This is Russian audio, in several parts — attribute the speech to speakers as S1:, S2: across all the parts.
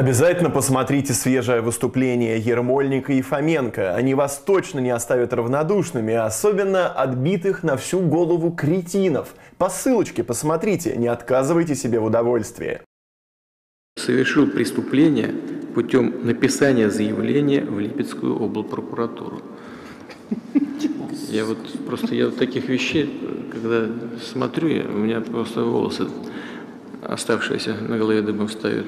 S1: Обязательно посмотрите свежее выступление Ермольника и Фоменко. Они вас точно не оставят равнодушными, особенно отбитых на всю голову кретинов. По ссылочке посмотрите, не отказывайте себе в удовольствии. Совершил преступление путем написания заявления в Липецкую облпрокуратуру. Я вот просто я вот таких вещей, когда смотрю, у меня просто волосы оставшиеся на голове дыбом встают.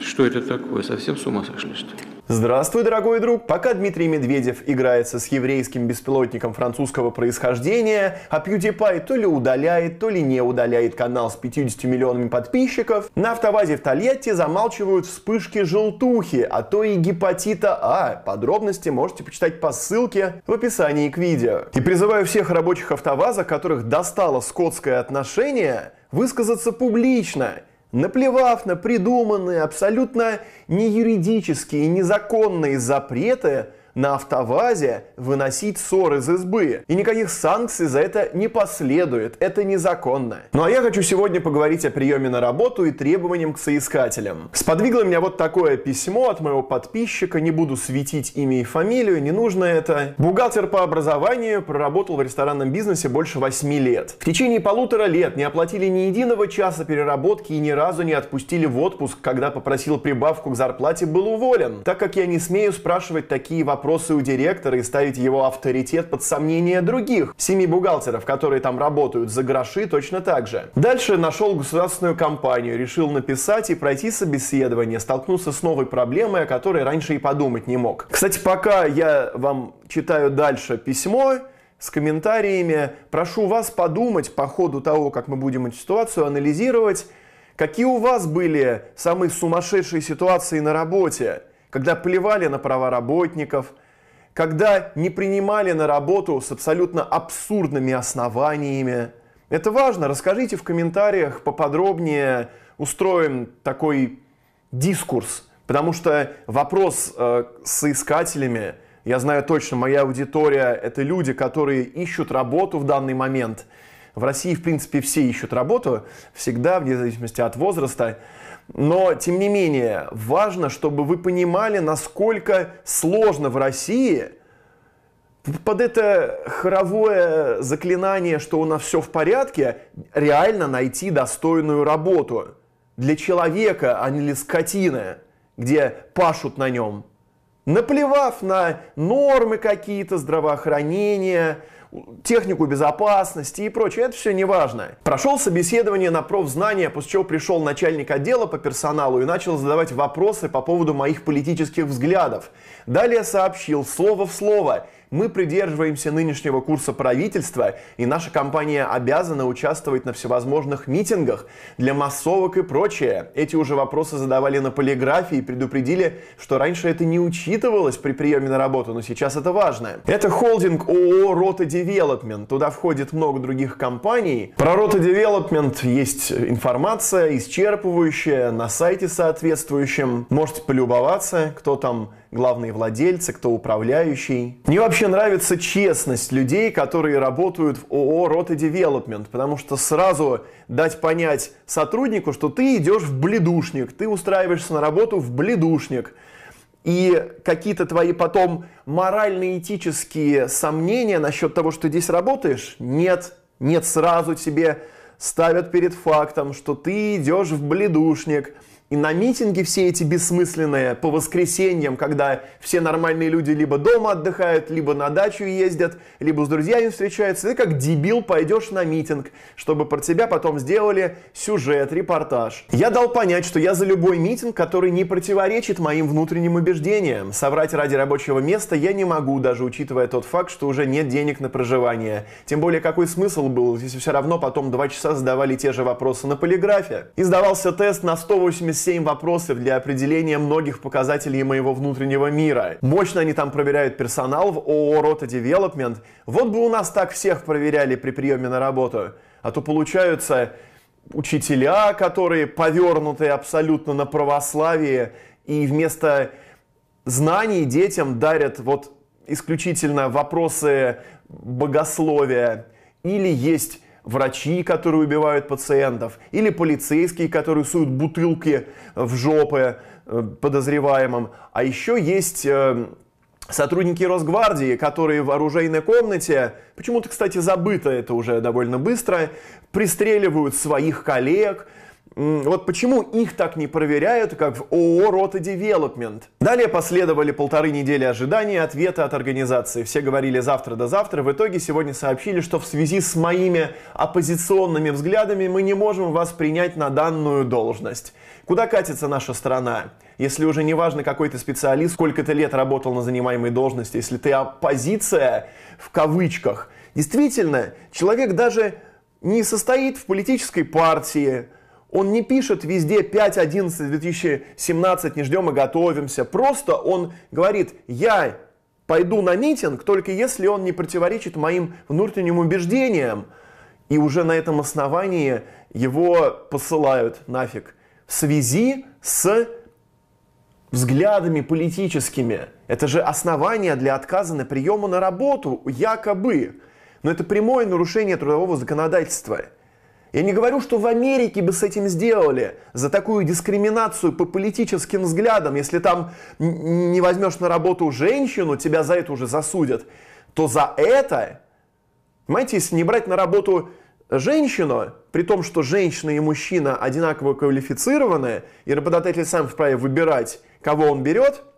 S1: Что это такое? Совсем с ума сошли, что ли? Здравствуй, дорогой друг! Пока Дмитрий Медведев играется с еврейским беспилотником французского происхождения, а PewDiePie то ли удаляет, то ли не удаляет канал с 50 миллионами подписчиков, на автовазе в Тольятти замалчивают вспышки желтухи, а то и гепатита А. Подробности можете почитать по ссылке в описании к видео. И призываю всех рабочих автоваза, которых достало скотское отношение, высказаться публично – наплевав на придуманные, абсолютно не юридические, незаконные запреты – на автовазе выносить ссор из избы. И никаких санкций за это не последует, это незаконно. Ну а я хочу сегодня поговорить о приеме на работу и требованиям к соискателям. Сподвигло меня вот такое письмо от моего подписчика, не буду светить имя и фамилию, не нужно это. Бухгалтер по образованию, проработал в ресторанном бизнесе больше 8 лет. В течение полутора лет не оплатили ни единого часа переработки и ни разу не отпустили в отпуск, когда попросил прибавку к зарплате, был уволен, так как я не смею спрашивать такие вопросы вопросы у директора и ставить его авторитет под сомнение других семи бухгалтеров, которые там работают за гроши точно так же. Дальше нашел государственную компанию, решил написать и пройти собеседование, столкнулся с новой проблемой, о которой раньше и подумать не мог. Кстати, пока я вам читаю дальше письмо, с комментариями. Прошу вас подумать по ходу того, как мы будем эту ситуацию анализировать, какие у вас были самые сумасшедшие ситуации на работе – когда плевали на права работников, когда не принимали на работу с абсолютно абсурдными основаниями. Это важно. Расскажите в комментариях поподробнее устроим такой дискурс. Потому что вопрос э, с искателями, я знаю точно, моя аудитория – это люди, которые ищут работу в данный момент. В России, в принципе, все ищут работу, всегда, вне зависимости от возраста. Но, тем не менее, важно, чтобы вы понимали, насколько сложно в России под это хоровое заклинание, что у нас все в порядке, реально найти достойную работу для человека, а не для скотины, где пашут на нем. Наплевав на нормы какие-то, здравоохранения, технику безопасности и прочее. Это все не важно. Прошел собеседование на профзнание, после чего пришел начальник отдела по персоналу и начал задавать вопросы по поводу моих политических взглядов. Далее сообщил слово в слово – мы придерживаемся нынешнего курса правительства, и наша компания обязана участвовать на всевозможных митингах для массовок и прочее. Эти уже вопросы задавали на полиграфии и предупредили, что раньше это не учитывалось при приеме на работу, но сейчас это важно. Это холдинг ООО «Рота Девелопмент». Туда входит много других компаний. Про «Рота Девелопмент» есть информация исчерпывающая на сайте соответствующем. Можете полюбоваться, кто там главные владельцы, кто управляющий. Мне вообще нравится честность людей, которые работают в ООО «Рота Девелопмент», потому что сразу дать понять сотруднику, что ты идешь в бледушник, ты устраиваешься на работу в бледушник, и какие-то твои потом морально-этические сомнения насчет того, что ты здесь работаешь, нет, нет, сразу тебе ставят перед фактом, что ты идешь в бледушник – и на митинги все эти бессмысленные по воскресеньям, когда все нормальные люди либо дома отдыхают, либо на дачу ездят, либо с друзьями встречаются, ты как дебил пойдешь на митинг, чтобы про тебя потом сделали сюжет, репортаж. Я дал понять, что я за любой митинг, который не противоречит моим внутренним убеждениям. Соврать ради рабочего места я не могу, даже учитывая тот факт, что уже нет денег на проживание. Тем более, какой смысл был, если все равно потом два часа задавали те же вопросы на полиграфе. издавался тест на 180 7 вопросов для определения многих показателей моего внутреннего мира. Мощно они там проверяют персонал в ООО «Рота Девелопмент». Вот бы у нас так всех проверяли при приеме на работу. А то получаются учителя, которые повернуты абсолютно на православие, и вместо знаний детям дарят вот исключительно вопросы богословия. Или есть врачи, которые убивают пациентов, или полицейские, которые суют бутылки в жопы э, подозреваемым. А еще есть э, сотрудники Росгвардии, которые в оружейной комнате, почему-то, кстати, забыто это уже довольно быстро, пристреливают своих коллег, вот почему их так не проверяют, как в ООО «Рота Девелопмент». Далее последовали полторы недели ожидания ответа от организации. Все говорили завтра до завтра. В итоге сегодня сообщили, что в связи с моими оппозиционными взглядами мы не можем вас принять на данную должность. Куда катится наша страна? Если уже не важно, какой ты специалист, сколько ты лет работал на занимаемой должности, если ты оппозиция, в кавычках, действительно, человек даже не состоит в политической партии, он не пишет везде 5.11.2017, не ждем и готовимся. Просто он говорит, я пойду на митинг, только если он не противоречит моим внутренним убеждениям. И уже на этом основании его посылают нафиг в связи с взглядами политическими. Это же основание для отказа на приема на работу, якобы. Но это прямое нарушение трудового законодательства. Я не говорю, что в Америке бы с этим сделали, за такую дискриминацию по политическим взглядам. Если там не возьмешь на работу женщину, тебя за это уже засудят. То за это, понимаете, если не брать на работу женщину, при том, что женщина и мужчина одинаково квалифицированы, и работодатель сам вправе выбирать, кого он берет –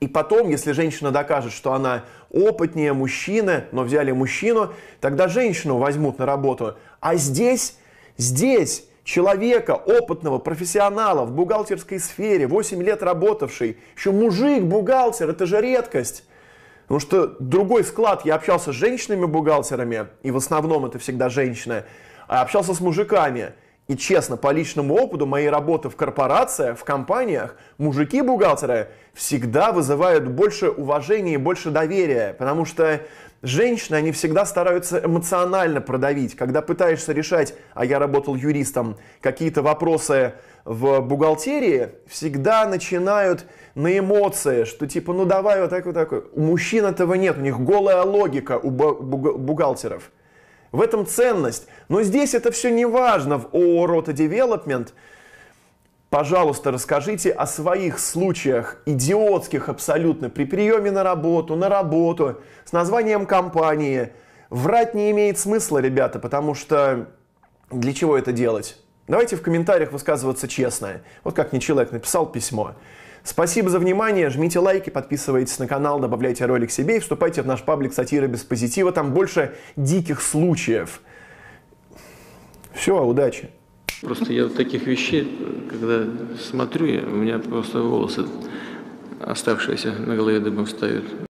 S1: и потом, если женщина докажет, что она опытнее мужчины, но взяли мужчину, тогда женщину возьмут на работу. А здесь, здесь человека, опытного профессионала в бухгалтерской сфере, 8 лет работавший, еще мужик, бухгалтер, это же редкость. Потому что другой склад, я общался с женщинами-бухгалтерами, и в основном это всегда женщины, а общался с мужиками – и честно, по личному опыту моей работы в корпорациях, в компаниях, мужики-бухгалтеры всегда вызывают больше уважения и больше доверия, потому что женщины, они всегда стараются эмоционально продавить. Когда пытаешься решать, а я работал юристом, какие-то вопросы в бухгалтерии, всегда начинают на эмоции, что типа, ну давай вот так вот так У мужчин этого нет, у них голая логика у бухгалтеров. В этом ценность. Но здесь это все не важно в ООО «Рота Девелопмент». Пожалуйста, расскажите о своих случаях, идиотских абсолютно, при приеме на работу, на работу, с названием компании. Врать не имеет смысла, ребята, потому что для чего это делать? Давайте в комментариях высказываться честно. Вот как мне человек написал письмо. Спасибо за внимание, жмите лайки, подписывайтесь на канал, добавляйте ролик себе и вступайте в наш паблик «Сатира без позитива», там больше диких случаев. Все, удачи. Просто я вот таких вещей, когда смотрю, у меня просто волосы оставшиеся на голове дыбом встают.